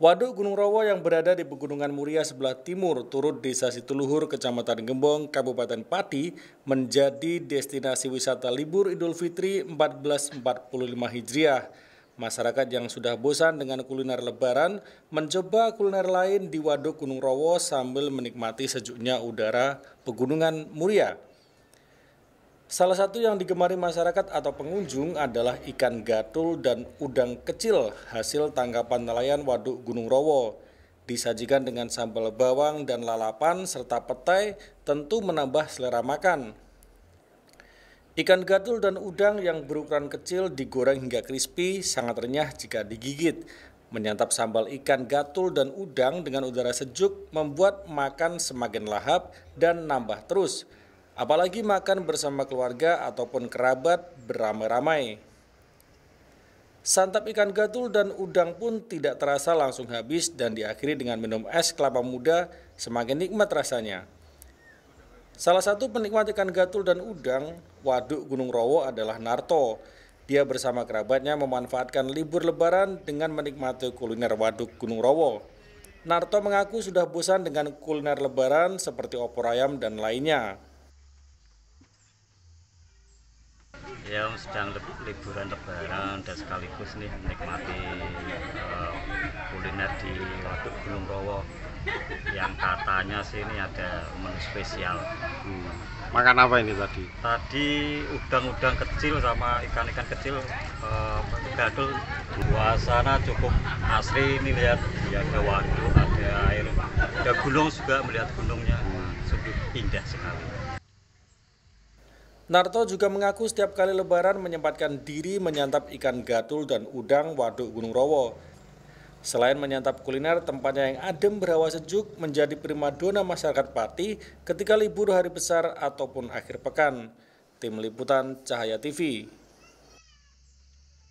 Waduk Gunung Rowo yang berada di Pegunungan Muria sebelah timur turut Desa Situluhur, Kecamatan Gembong, Kabupaten Pati menjadi destinasi wisata libur Idul Fitri 1445 Hijriah. Masyarakat yang sudah bosan dengan kuliner lebaran mencoba kuliner lain di Waduk Gunung Rowo sambil menikmati sejuknya udara Pegunungan Muria. Salah satu yang digemari masyarakat atau pengunjung adalah ikan gatul dan udang kecil hasil tangkapan nelayan Waduk Gunung Rowo. Disajikan dengan sambal bawang dan lalapan serta petai tentu menambah selera makan. Ikan gatul dan udang yang berukuran kecil digoreng hingga crispy sangat renyah jika digigit. Menyantap sambal ikan gatul dan udang dengan udara sejuk membuat makan semakin lahap dan nambah terus apalagi makan bersama keluarga ataupun kerabat beramai-ramai. Santap ikan gatul dan udang pun tidak terasa langsung habis dan diakhiri dengan minum es kelapa muda semakin nikmat rasanya. Salah satu penikmat ikan gatul dan udang, Waduk Gunung Rowo adalah Narto. Dia bersama kerabatnya memanfaatkan libur lebaran dengan menikmati kuliner Waduk Gunung Rowo. Narto mengaku sudah bosan dengan kuliner lebaran seperti opor ayam dan lainnya. ya sedang liburan lebaran dan sekaligus nih menikmati uh, kuliner di Waduk Gunung Rowo yang katanya sih ini ada menu spesial hmm. makan apa ini tadi? tadi udang-udang kecil sama ikan-ikan kecil uh, eh, gadul suasana cukup asri ini lihat ya ada waduk, ada air ada gunung juga melihat gunungnya hmm. sungguh indah sekali Narto juga mengaku setiap kali lebaran menyempatkan diri menyantap ikan gatul dan udang waduk Gunung Rowo. Selain menyantap kuliner, tempatnya yang adem berhawa sejuk menjadi primadona masyarakat Pati ketika libur hari besar ataupun akhir pekan. Tim Liputan Cahaya TV